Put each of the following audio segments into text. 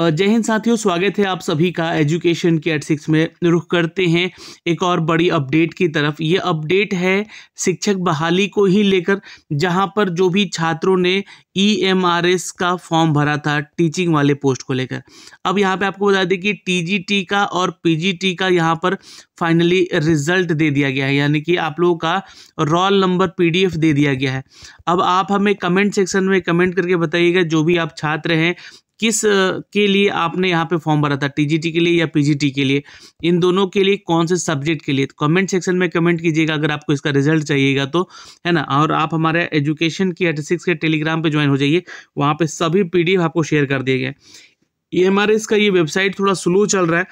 जय हिंद साथियों स्वागत है आप सभी का एजुकेशन के एट सिक्स में रुख करते हैं एक और बड़ी अपडेट की तरफ ये अपडेट है शिक्षक बहाली को ही लेकर जहां पर जो भी छात्रों ने ईएमआरएस e का फॉर्म भरा था टीचिंग वाले पोस्ट को लेकर अब यहां पे आपको बता दें कि टीजीटी का और पीजीटी का यहां पर फाइनली रिजल्ट दे दिया गया है यानी कि आप लोगों का रोल नंबर पी दे दिया गया है अब आप हमें कमेंट सेक्शन में कमेंट करके बताइएगा जो भी आप छात्र हैं किस के लिए आपने यहाँ पे फॉर्म भरा था टीजीटी के लिए या पीजीटी के लिए इन दोनों के लिए कौन से सब्जेक्ट के लिए कमेंट तो सेक्शन में कमेंट कीजिएगा अगर आपको इसका रिजल्ट चाहिएगा तो है ना और आप हमारे एजुकेशन की एट सिक्स के टेलीग्राम पे ज्वाइन हो जाइए वहाँ पे सभी पीडीएफ आपको शेयर कर दिए गए ये हमारे इसका ये वेबसाइट थोड़ा स्लो चल रहा है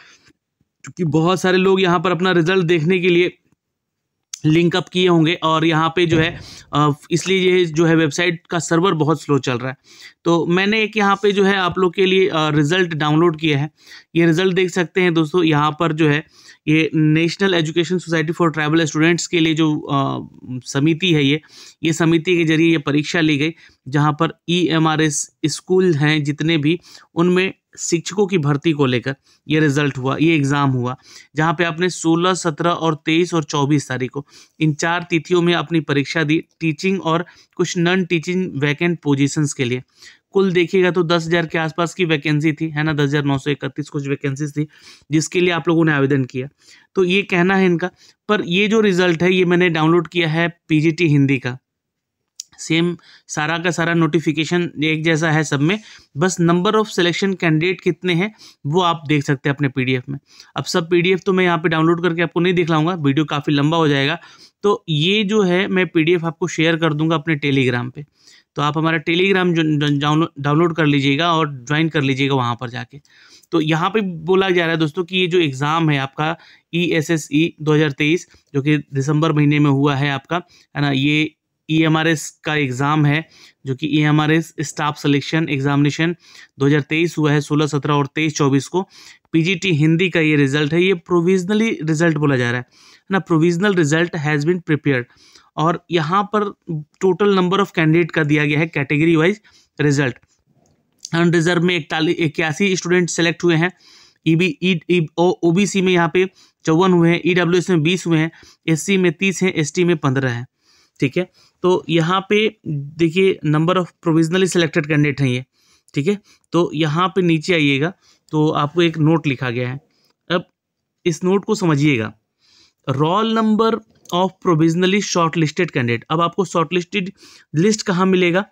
क्योंकि बहुत सारे लोग यहाँ पर अपना रिजल्ट देखने के लिए लिंकअप किए होंगे और यहाँ पे जो है इसलिए ये जो है वेबसाइट का सर्वर बहुत स्लो चल रहा है तो मैंने एक यहाँ पे जो है आप लोग के लिए रिज़ल्ट डाउनलोड किया है ये रिज़ल्ट देख सकते हैं दोस्तों यहाँ पर जो है ये national education society for travel students के लिए जो समिति है ये ये समिति के जरिए ये परीक्षा ली गई जहाँ पर E M R S school हैं जितने भी उनमें शिक्षकों की भर्ती को लेकर ये रिजल्ट हुआ ये एग्ज़ाम हुआ जहाँ पे आपने 16, 17 और 23 और 24 तारीख को इन चार तिथियों में अपनी परीक्षा दी टीचिंग और कुछ नॉन टीचिंग वैकेंट पोजीशंस के लिए कुल देखिएगा तो दस हज़ार के आसपास की वैकेंसी थी है ना दस हज़ार नौ सौ इकतीस कुछ वैकेंसीज थी जिसके लिए आप लोगों ने आवेदन किया तो ये कहना है इनका पर ये जो रिज़ल्ट है ये मैंने डाउनलोड किया है पी हिंदी का सेम सारा का सारा नोटिफिकेशन एक जैसा है सब में बस नंबर ऑफ सिलेक्शन कैंडिडेट कितने हैं वो आप देख सकते हैं अपने पीडीएफ में अब सब पीडीएफ तो मैं यहाँ पे डाउनलोड करके आपको नहीं लाऊंगा वीडियो काफ़ी लंबा हो जाएगा तो ये जो है मैं पीडीएफ आपको शेयर कर दूंगा अपने टेलीग्राम पर तो आप हमारा टेलीग्राम डाउनलोड कर लीजिएगा और ज्वाइन कर लीजिएगा वहाँ पर जाके तो यहाँ पर बोला जा रहा है दोस्तों कि ये जो एग्ज़ाम है आपका ई एस एस ई दो हज़ार तेईस जो कि दिसंबर महीने में हुआ है आपका है ना ये ई एम आर एस का एग्ज़ाम है जो कि E M R S staff selection examination 2023 हुआ है 16 17 और 23 24 को पीजीटी हिंदी का ये रिजल्ट है ये प्रोविजनली रिजल्ट बोला जा रहा है ना provisional result has been prepared और यहाँ पर टोटल नंबर ऑफ कैंडिडेट का दिया गया है कैटेगरी वाइज रिजल्ट रिजर्व में इकतालीस इक्यासी स्टूडेंट सेलेक्ट हुए हैं ई बी ई ओ बी सी में यहाँ पे चौवन हुए हैं ई डब्ल्यू एस में बीस हुए हैं एस सी में तीस हैं एस टी में पंद्रह हैं ठीक है तो यहाँ पे देखिए number of provisionally selected candidate हैं ये ठीक है तो यहाँ पे नीचे आइएगा तो आपको एक नोट लिखा गया है अब इस नोट को समझिएगा roll number of provisionally shortlisted candidate अब आपको शॉर्ट लिस्टेड लिस्ट कहाँ मिलेगा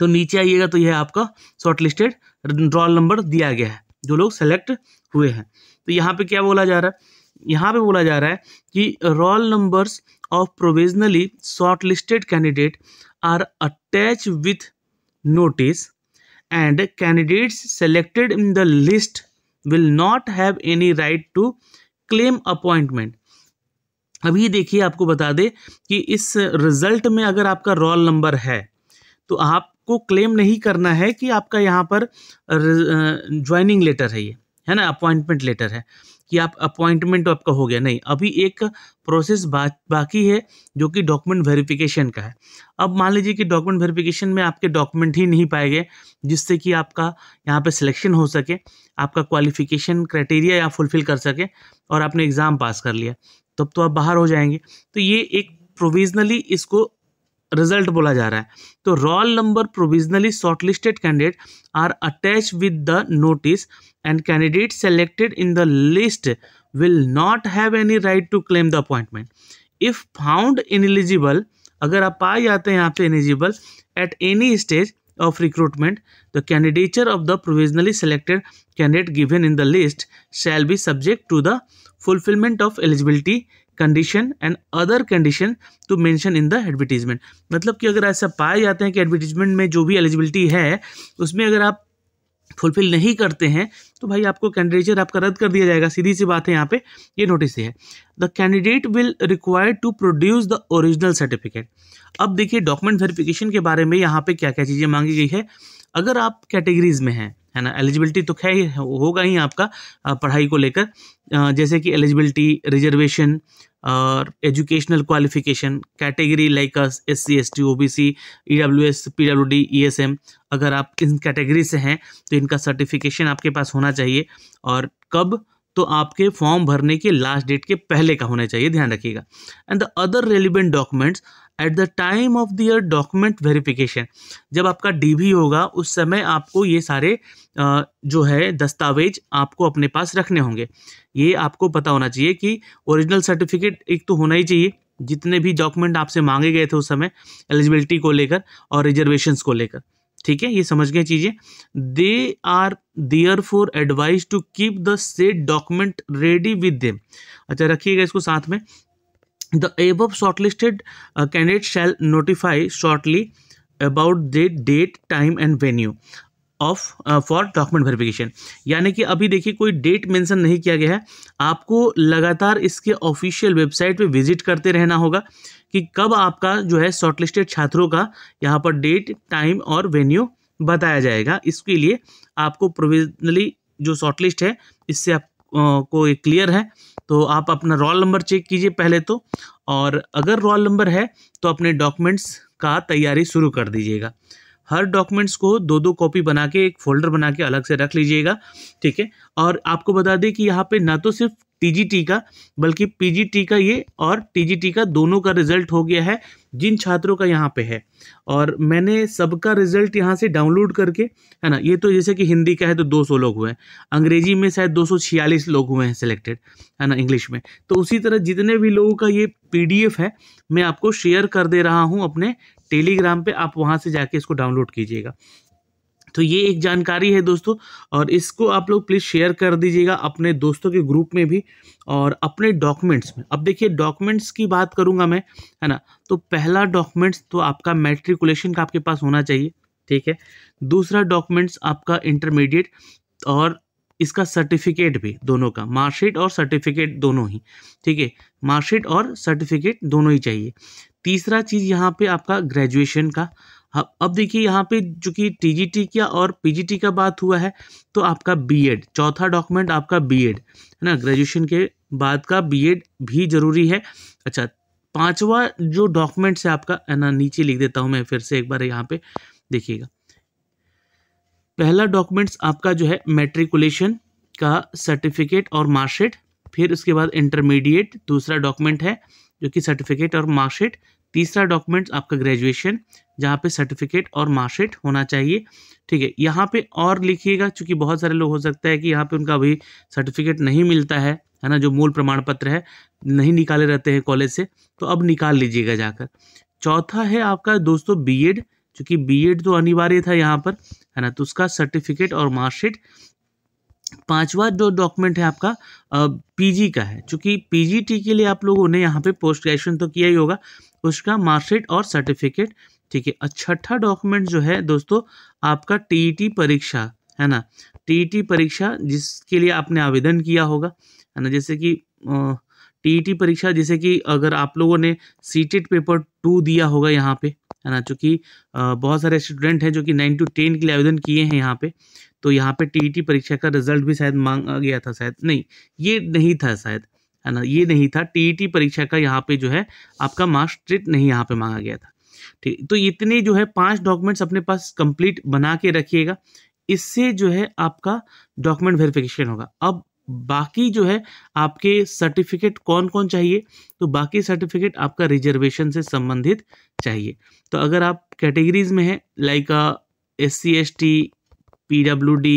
तो नीचे आइएगा तो यह आपका शॉर्ट लिस्टेड रोल नंबर दिया गया है जो लोग सेलेक्ट हुए हैं तो यहाँ पे क्या बोला जा रहा है यहाँ पे बोला जा रहा है कि roll numbers of provisionally shortlisted candidate are attached with notice and candidates selected in the list will not have any right to claim appointment अभी देखिए आपको बता दे कि इस रिजल्ट में अगर आपका रोल नंबर है तो आपको क्लेम नहीं करना है कि आपका यहाँ पर ज्वाइनिंग लेटर है ये है ना अपॉइंटमेंट लेटर है कि आप अपॉइंटमेंट तो आपका हो गया नहीं अभी एक प्रोसेस बा, बाकी है जो कि डॉक्यूमेंट वेरिफिकेशन का है अब मान लीजिए कि डॉक्यूमेंट वेरिफिकेशन में आपके डॉक्यूमेंट ही नहीं पाए गए जिससे कि आपका यहाँ पे सिलेक्शन हो सके आपका क्वालिफिकेशन क्राइटेरिया आप फुलफिल कर सके और आपने एग्ज़ाम पास कर लिया तब तो आप बाहर हो जाएंगे तो ये एक प्रोविजनली इसको रिजल्ट बोला जा रहा है तो roll number provisionally shortlisted candidate are attach with the notice and candidate selected in the list will not have any right to claim the appointment if found eligible अगर आप पाए जाते हैं यहाँ पे eligible at any stage of recruitment the candidature of the provisionally selected candidate given in the list shall be subject to the fulfilment of eligibility condition and other condition to mention in the advertisement मतलब कि अगर ऐसा पाए जाते हैं कि advertisement में जो भी एलिजिबिलिटी है उसमें अगर आप फुलफिल नहीं करते हैं तो भाई आपको कैंडिडेचर आपका रद्द कर दिया जाएगा सीधी सी बात है यहाँ पे ये नोटिस है the candidate will required to produce the original certificate अब देखिए डॉक्यूमेंट वेरिफिकेशन के बारे में यहाँ पे क्या क्या चीज़ें मांगी गई है अगर आप कैटेगरीज में हैं है ना एलिजिबिलिटी तो खैर होगा ही आपका पढ़ाई को लेकर जैसे कि एलिजिबिलिटी रिजर्वेशन और educational qualification category like S C S T O B C E W S P W D E S M अगर आप इन कैटेगरी से हैं तो इनका सर्टिफिकेशन आपके पास होना चाहिए और कब तो आपके फॉर्म भरने के लास्ट डेट के पहले का होना चाहिए ध्यान रखिएगा and the other relevant documents at the time of their document verification जब आपका डी होगा उस समय आपको ये सारे जो है दस्तावेज आपको अपने पास रखने होंगे ये आपको पता होना चाहिए कि ओरिजिनल सर्टिफिकेट एक तो होना ही चाहिए जितने भी डॉक्यूमेंट आपसे मांगे गए थे उस समय एलिजिबिलिटी को लेकर और रिजर्वेशंस को लेकर ठीक है ये समझ गए चीज़ें they are there for advise to keep the set document ready with them अच्छा रखिएगा इसको साथ में the above shortlisted uh, candidates shall notify shortly about the date time and venue of for document verification यानी कि अभी देखिए कोई डेट मेंशन नहीं किया गया है आपको लगातार इसके ऑफिशियल वेबसाइट पे विजिट करते रहना होगा कि कब आपका जो है शॉर्टलिस्टेड छात्रों का यहाँ पर डेट टाइम और वेन्यू बताया जाएगा इसके लिए आपको प्रोविजनली जो शॉर्टलिस्ट है इससे आप को एक क्लियर है तो आप अपना रोल नंबर चेक कीजिए पहले तो और अगर रोल नंबर है तो अपने डॉक्यूमेंट्स का तैयारी शुरू कर दीजिएगा हर डॉक्यूमेंट्स को दो दो कॉपी बना के एक फोल्डर बना के अलग से रख लीजिएगा ठीक है और आपको बता दें कि यहाँ पे ना तो सिर्फ टीजीटी का बल्कि पीजीटी का ये और टीजीटी का दोनों का रिजल्ट हो गया है जिन छात्रों का यहाँ पे है और मैंने सबका रिजल्ट यहाँ से डाउनलोड करके है ना ये तो जैसे कि हिंदी का है तो 200 लोग हुए हैं अंग्रेजी में शायद 246 लोग हुए हैं सिलेक्टेड है ना इंग्लिश में तो उसी तरह जितने भी लोगों का ये पी है मैं आपको शेयर कर दे रहा हूँ अपने टेलीग्राम पे आप वहाँ से जाके इसको डाउनलोड कीजिएगा तो ये एक जानकारी है दोस्तों और इसको आप लोग प्लीज़ शेयर कर दीजिएगा अपने दोस्तों के ग्रुप में भी और अपने डॉक्यूमेंट्स में अब देखिए डॉक्यूमेंट्स की बात करूँगा मैं है ना तो पहला डॉक्यूमेंट्स तो आपका मेट्रिकुलेशन का आपके पास होना चाहिए ठीक है दूसरा डॉक्यूमेंट्स आपका इंटरमीडिएट और इसका सर्टिफिकेट भी दोनों का मार्कशीट और सर्टिफिकेट दोनों ही ठीक है मार्कशीट और सर्टिफिकेट दोनों ही चाहिए तीसरा चीज़ यहाँ पे आपका ग्रेजुएशन का हाँ अब देखिए यहाँ पे जो कि टीजीटी का और पीजीटी का बात हुआ है तो आपका बीएड चौथा डॉक्यूमेंट आपका बीएड है ना ग्रेजुएशन के बाद का बीएड भी ज़रूरी है अच्छा पांचवा जो डॉक्यूमेंट्स है आपका है ना नीचे लिख देता हूँ मैं फिर से एक बार यहाँ पे देखिएगा पहला डॉक्यूमेंट्स आपका जो है मेट्रिकुलेशन का सर्टिफिकेट और मार्कशीट फिर उसके बाद इंटरमीडिएट दूसरा डॉक्यूमेंट है जो कि सर्टिफिकेट और मार्कशीट तीसरा डॉक्यूमेंट्स आपका ग्रेजुएशन जहाँ पे सर्टिफिकेट और मार्कशीट होना चाहिए ठीक है यहाँ पे और लिखिएगा क्योंकि बहुत सारे लोग हो सकता है कि यहाँ पे उनका अभी सर्टिफिकेट नहीं मिलता है है ना जो मूल प्रमाण पत्र है नहीं निकाले रहते हैं कॉलेज से तो अब निकाल लीजिएगा जाकर चौथा है आपका दोस्तों बी एड चूँकि बी एड तो अनिवार्य था यहाँ पर है ना तो उसका सर्टिफिकेट और मार्कशीट पांचवा जो डॉक्यूमेंट है आपका पीजी का है क्योंकि पीजीटी के लिए आप लोगों ने यहाँ पे पोस्ट ग्रेजुएशन तो किया ही होगा उसका मार्कशीट और सर्टिफिकेट ठीक है छठा अच्छा, अच्छा डॉक्यूमेंट जो है दोस्तों आपका टी परीक्षा है ना टी परीक्षा जिसके लिए आपने आवेदन किया होगा है ना जैसे कि टी परीक्षा जैसे कि अगर आप लोगों ने सी पेपर टू दिया होगा यहाँ पे है ना चूँकि बहुत सारे स्टूडेंट हैं जो कि नाइन टू टेन के लिए आवेदन किए हैं यहाँ पे तो यहाँ पे टी परीक्षा का रिजल्ट भी शायद मांगा गया था शायद नहीं ये नहीं था शायद है ना ये नहीं था टीईटी e परीक्षा का यहाँ पे जो है आपका मार्क्स स्ट्रिट नहीं यहाँ पे मांगा गया था ठीक तो इतने जो है पांच डॉक्यूमेंट्स अपने पास कंप्लीट बना के रखिएगा इससे जो है आपका डॉक्यूमेंट वेरिफिकेशन होगा अब बाकी जो है आपके सर्टिफिकेट कौन कौन चाहिए तो बाकी सर्टिफिकेट आपका रिजर्वेशन से संबंधित चाहिए तो अगर आप कैटेगरीज में हैं like S C S T P W D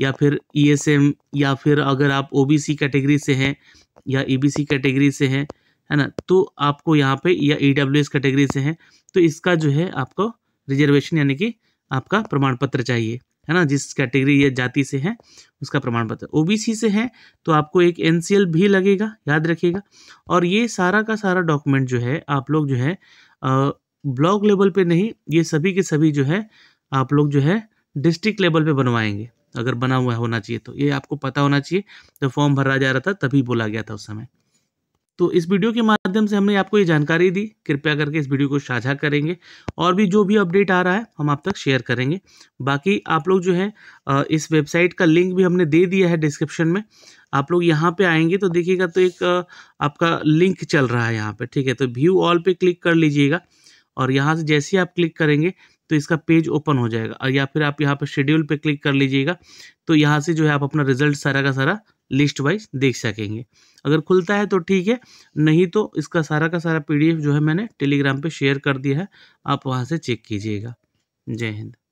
या फिर एम e या फिर अगर आप सी कैटेगरी से हैं या सी e कैटेगरी से हैं है ना तो आपको यहाँ पे या ई e कैटेगरी से हैं तो इसका जो है आपको रिजर्वेशन यानी कि आपका प्रमाण पत्र चाहिए है ना जिस कैटेगरी या जाति से है उसका प्रमाण पत्र सी से है तो आपको एक एल भी लगेगा याद रखिएगा और ये सारा का सारा डॉक्यूमेंट जो है आप लोग जो है ब्लॉक लेवल पे नहीं ये सभी के सभी जो है आप लोग जो है डिस्ट्रिक्ट लेवल पे बनवाएंगे अगर बना हुआ होना चाहिए तो ये आपको पता होना चाहिए जब फॉर्म भरा जा रहा था तभी बोला गया था उस समय तो इस वीडियो के माध्यम से हमने आपको ये जानकारी दी कृपया करके इस वीडियो को साझा करेंगे और भी जो भी अपडेट आ रहा है हम आप तक शेयर करेंगे बाकी आप लोग जो है इस वेबसाइट का लिंक भी हमने दे दिया है डिस्क्रिप्शन में आप लोग यहाँ पे आएंगे तो देखिएगा तो एक आपका लिंक चल रहा है यहाँ पर ठीक है तो व्यू ऑल पर क्लिक कर लीजिएगा और यहाँ से जैसे ही आप क्लिक करेंगे तो इसका पेज ओपन हो जाएगा और या फिर आप यहाँ पर शेड्यूल पे क्लिक कर लीजिएगा तो यहाँ से जो है आप अपना रिजल्ट सारा का सारा लिस्ट वाइज देख सकेंगे अगर खुलता है तो ठीक है नहीं तो इसका सारा का सारा पीडीएफ जो है मैंने टेलीग्राम पे शेयर कर दिया है आप वहाँ से चेक कीजिएगा जय हिंद